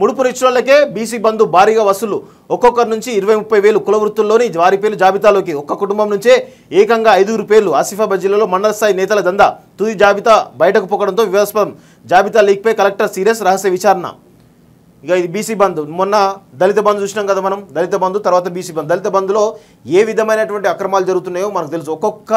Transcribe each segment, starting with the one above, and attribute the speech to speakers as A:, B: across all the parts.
A: ముడుపు రిచ్లకే బీసీ బంధు భారీగా వసూలు ఒక్కొక్కరి నుంచి ఇరవై ముప్పై వేలు కులవృత్తుల్లోని వారి పేర్లు జాబితాలోకి ఒక్క కుటుంబం నుంచే ఏకంగా ఐదుగురు పేర్లు ఆసిఫాబాద్ జిల్లాలో మండల స్థాయి నేతల దందా తుది జాబితా బయటకు పోకడంతో వివాదాస్పదం జాబితా లీక్పై కలెక్టర్ సీరియస్ రహస్య విచారణ ఇక ఇది బీసీ బంధు మొన్న దళిత బంధు చూసినాం కదా మనం దళిత బంధు తర్వాత బీసీ బంధు దళిత బంధులో ఏ విధమైనటువంటి అక్రమాలు జరుగుతున్నాయో మనకు తెలుసు ఒక్కొక్క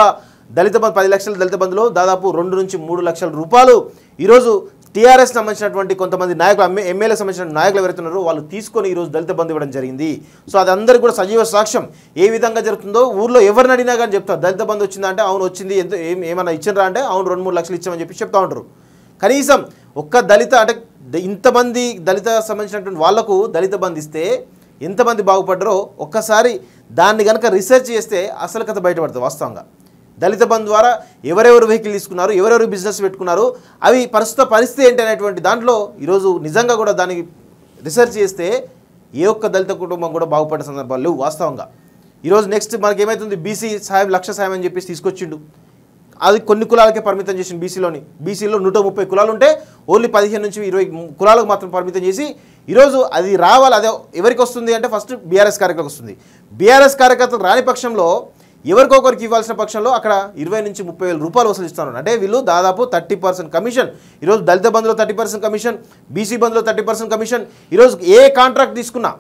A: దళిత బంధు పది లక్షల దళిత బంధులో దాదాపు రెండు నుంచి మూడు లక్షల రూపాయలు ఈరోజు టీఆర్ఎస్ సంబంధించినటువంటి కొంతమంది నాయకులు ఎమ్మెల్యే సంబంధించిన నాయకులు ఎవరైతున్నారో వాళ్ళు తీసుకొని ఈరోజు దళిత బంధు ఇవ్వడం జరిగింది సో అది అందరికీ కూడా సజీవ సాక్ష్యం ఏ విధంగా జరుగుతుందో ఊర్లో ఎవరిని అడిగినా కానీ చెప్తారు దళిత బంధు వచ్చిందంటే అవును వచ్చింది ఎంత ఏమైనా ఇచ్చినరా అంటే అవును రెండు మూడు లక్షలు ఇచ్చామని చెప్పి చెప్తా ఉంటారు కనీసం ఒక్క దళిత అంటే ఇంతమంది దళిత సంబంధించినటువంటి వాళ్లకు దళిత బంధు ఇస్తే ఎంతమంది బాగుపడ్డరో ఒక్కసారి దాన్ని కనుక రీసెర్చ్ చేస్తే అసలు కథ బయటపడుతుంది వాస్తవంగా దళిత బంధు ద్వారా ఎవరెవరు వెహికల్ తీసుకున్నారు ఎవరెవరు బిజినెస్ పెట్టుకున్నారు అవి ప్రస్తుత పరిస్థితి ఏంటి అనేటువంటి దాంట్లో ఈరోజు నిజంగా కూడా దానికి రీసెర్చ్ చేస్తే ఏ ఒక్క దళిత కుటుంబం కూడా బాగుపడిన సందర్భాలు లేవు వాస్తవంగా ఈరోజు నెక్స్ట్ మనకి ఏమవుతుంది బీసీ సాయం లక్ష సాయం అని చెప్పేసి తీసుకొచ్చిండు అది కొన్ని కులాలకే పరిమితం చేసింది బీసీలోని బీసీలో నూట ముప్పై కులాలు ఉంటే ఓన్లీ పదిహేను నుంచి ఇరవై కులాలకు మాత్రం పరిమితం చేసి ఈరోజు అది రావాలి అదే ఎవరికి వస్తుంది అంటే ఫస్ట్ బీఆర్ఎస్ కార్యకర్తకు వస్తుంది బీఆర్ఎస్ కార్యకర్తలు రాని పక్షంలో ఎవరికొకరికి ఇవ్వాల్సిన పక్షంలో అక్కడ ఇరవై నుంచి ముప్పై వేల రూపాయలు వసూలు ఇస్తున్నారు అంటే వీళ్ళు దాదాపు థర్టీ పర్సెంట్ కమిషన్ ఈరోజు దళిత బంధులో థర్టీ పర్సెంట్ కమిషన్ బీసీ బంధులో థర్టీ పర్సెంట్ కమిషన్ ఈరోజు ఏ కాంట్రాక్ట్ తీసుకున్నా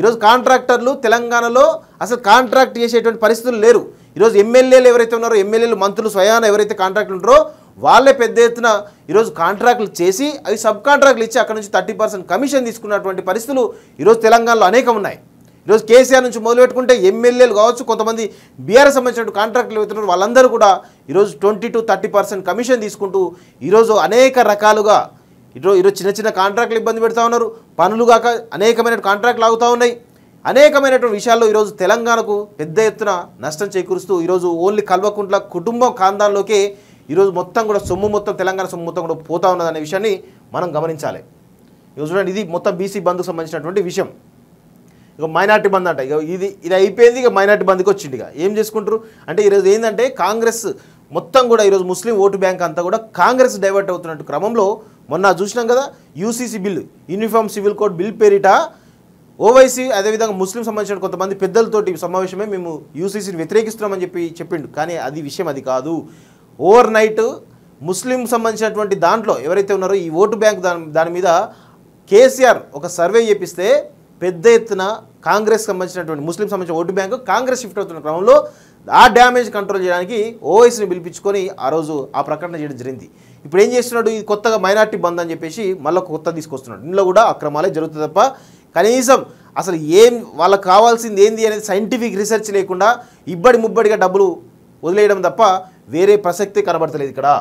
A: ఈరోజు కాంట్రాక్టర్లు తెలంగాణలో అసలు కాంట్రాక్ట్ చేసేటువంటి పరిస్థితులు లేరు ఈరోజు ఎమ్మెల్యేలు ఎవరైతే ఉన్నారో ఎమ్మెల్యేలు మంత్రులు స్వయాన ఎవరైతే కాంట్రాక్టులు ఉంటారో వాళ్ళే పెద్ద ఎత్తున ఈరోజు కాంట్రాక్టులు చేసి అవి సబ్ కాంట్రాక్టులు ఇచ్చి అక్కడ నుంచి థర్టీ పర్సెంట్ కమిషన్ తీసుకున్నటువంటి పరిస్థితులు ఈరోజు తెలంగాణలో అనేకం ఉన్నాయి ఈరోజు కేసీఆర్ నుంచి మొదలుపెట్టుకుంటే ఎమ్మెల్యేలు కావచ్చు కొంతమంది బీఆర్ఎస్ సంబంధించిన కాంట్రాక్టులు వెళ్తున్నారు వాళ్ళందరూ కూడా ఈరోజు twenty two thirty percent commission తీసుకుంటూ ఈరోజు అనేక రకాలుగా ఈరోజు ఈరోజు చిన్న చిన్న కాంట్రాక్టులు ఇబ్బంది పెడతా ఉన్నారు పనులు కాక అనేకమైన కాంట్రాక్టులు ఆగుతూ ఉన్నాయి అనేకమైనటువంటి విషయాల్లో ఈరోజు తెలంగాణకు పెద్ద ఎత్తున నష్టం చేకూరుస్తూ ఈరోజు ఓన్లీ కల్వకుంట్ల కుటుంబం కాందాల్లోకే ఈరోజు మొత్తం కూడా సొమ్ము మొత్తం తెలంగాణ సొమ్ము మొత్తం కూడా పోతా ఉన్నదనే విషయాన్ని మనం గమనించాలి ఈరోజు చూడండి ఇది మొత్తం బీసీ బంధుకు సంబంధించినటువంటి విషయం ఇక మైనార్టీ బంద్ అంట ఇక ఇది ఇది అయిపోయింది ఇక మైనార్టీ బంద్కి వచ్చింది ఇక ఏం చేసుకుంటారు అంటే ఈరోజు ఏంటంటే కాంగ్రెస్ మొత్తం కూడా ఈరోజు ముస్లిం ఓటు బ్యాంక్ అంతా కూడా కాంగ్రెస్ డైవర్ట్ అవుతున్నట్టు క్రమంలో మొన్న చూసినాం కదా UCC bill uniform civil code bill పేరిట ఓవైసీ అదేవిధంగా ముస్లిం సంబంధించిన కొంతమంది పెద్దలతోటి సమావేశమే మేము యూసీసీని వ్యతిరేకిస్తున్నామని చెప్పి చెప్పిండు కానీ అది విషయం అది కాదు ఓవర్ నైట్ ముస్లిం సంబంధించినటువంటి దాంట్లో ఎవరైతే ఉన్నారో ఈ ఓటు బ్యాంక్ దాని దాని మీద కేసీఆర్ ఒక సర్వే చేపిస్తే పెద్ద ఎత్తున కాంగ్రెస్ సంబంధించినటువంటి ముస్లిం సంబంధించిన ఓటు బ్యాంకు కాంగ్రెస్ షిఫ్ట్ అవుతున్న క్రమంలో ఆ డ్యామేజ్ కంట్రోల్ చేయడానికి ఓఎస్ని పిలిపించుకొని ఆ రోజు ఆ ప్రకటన చేయడం జరిగింది ఇప్పుడు ఏం చేస్తున్నాడు ఇది కొత్తగా మైనార్టీ బంద్ అని చెప్పేసి మళ్ళీ కొత్త తీసుకొస్తున్నాడు ఇందులో కూడా అక్రమాలే జరుగుతుంది తప్ప కనీసం అసలు ఏం వాళ్ళకి కావాల్సింది ఏంది అనేది సైంటిఫిక్ రీసెర్చ్ లేకుండా ఇబ్బడి ముబ్బడిగా డబ్బులు వదిలేయడం తప్ప వేరే ప్రసక్తి కనబడతలేదు ఇక్కడ